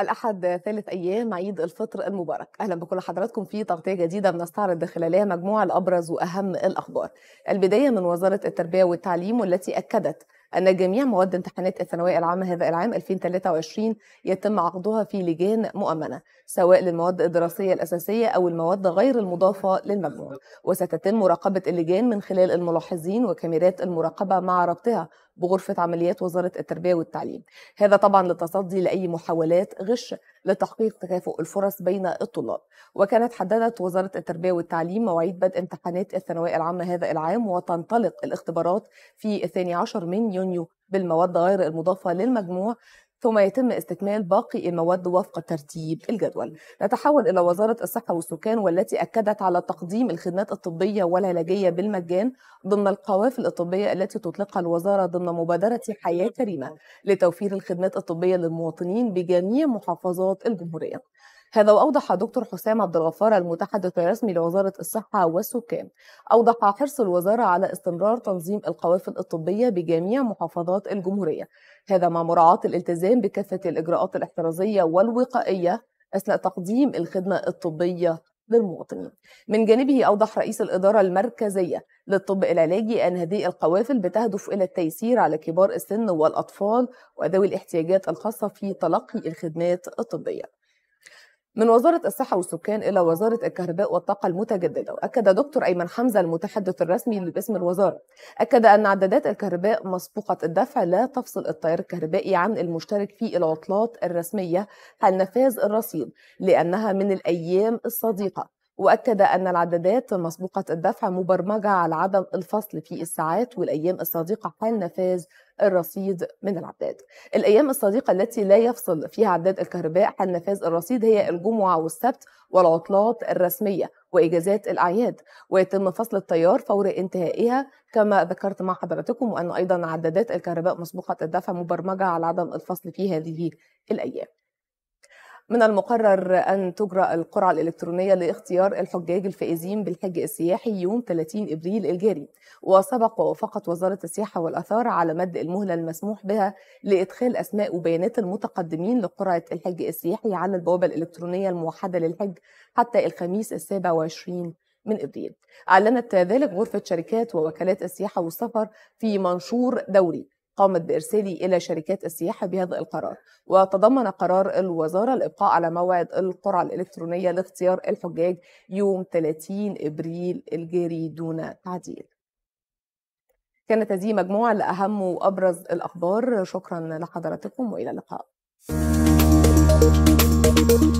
الأحد ثالث أيام عيد الفطر المبارك أهلا بكل حضراتكم في تغطية جديدة بنستعرض خلالها مجموعة الأبرز وأهم الأخبار البداية من وزارة التربية والتعليم والتي أكدت أن جميع مواد امتحانات الثانوية العامة هذا العام 2023 يتم عقدها في لجان مؤمنة سواء للمواد الدراسية الأساسية أو المواد غير المضافة للمجموع وستتم مراقبة اللجان من خلال الملاحظين وكاميرات المراقبة مع ربطها بغرفة عمليات وزارة التربية والتعليم هذا طبعا للتصدي لأي محاولات غش لتحقيق تكافؤ الفرص بين الطلاب وكانت حددت وزارة التربية والتعليم مواعيد بدء امتحانات الثانوية العامة هذا العام وتنطلق الاختبارات في 12 من يونيو المنيو بالمواد غير المضافة للمجموع ثم يتم استكمال باقي المواد وفق ترتيب الجدول. نتحول إلى وزارة الصحة والسكان والتي أكدت على تقديم الخدمات الطبية والعلاجية بالمجان ضمن القوافل الطبية التي تطلقها الوزارة ضمن مبادرة حياة كريمة لتوفير الخدمات الطبية للمواطنين بجميع محافظات الجمهورية. هذا وأوضح دكتور حسام عبد الغفار المتحدث الرسمي لوزارة الصحة والسكان أوضح حرص الوزارة على استمرار تنظيم القوافل الطبية بجميع محافظات الجمهورية هذا مع مراعاة الالتزام بكافة الإجراءات الاحترازية والوقائية أثناء تقديم الخدمة الطبية للمواطنين من جانبه أوضح رئيس الإدارة المركزية للطب العلاجي أن هذه القوافل بتهدف إلى التيسير على كبار السن والأطفال وذوي الاحتياجات الخاصة في تلقي الخدمات الطبية من وزارة الصحة والسكان إلى وزارة الكهرباء والطاقة المتجددة وأكد دكتور أيمن حمزة المتحدث الرسمي باسم الوزارة أكد أن عدادات الكهرباء مسبوقة الدفع لا تفصل التيار الكهربائي عن المشترك في العطلات الرسمية حال نفاذ الرصيد لأنها من الأيام الصديقة واكد ان العدادات مسبوقه الدفع مبرمجه على عدم الفصل في الساعات والايام الصادقه حال نفاذ الرصيد من العداد الايام الصادقه التي لا يفصل فيها عداد الكهرباء حال نفاذ الرصيد هي الجمعه والسبت والعطلات الرسميه واجازات الاعياد ويتم فصل التيار فور انتهائها كما ذكرت مع حضراتكم وان ايضا عدادات الكهرباء مسبوقه الدفع مبرمجه على عدم الفصل في هذه الايام من المقرر أن تجرى القرعة الإلكترونية لاختيار الحجاج الفائزين بالحج السياحي يوم 30 إبريل الجاري وسبق ووافقت وزارة السياحة والآثار على مد المهلة المسموح بها لإدخال أسماء وبيانات المتقدمين لقرعة الحج السياحي على البوابة الإلكترونية الموحدة للحج حتى الخميس السابع وعشرين من ابريل. اعلنت ذلك غرفه شركات ووكالات السياحه والسفر في منشور دوري قامت بإرسالي إلى شركات السياحة بهذا القرار وتضمن قرار الوزارة الإبقاء على موعد القرعة الإلكترونية لاختيار الحجاج يوم 30 إبريل الجاري دون تعديل كانت هذه مجموعة لأهم وأبرز الأخبار شكرا لحضراتكم وإلى اللقاء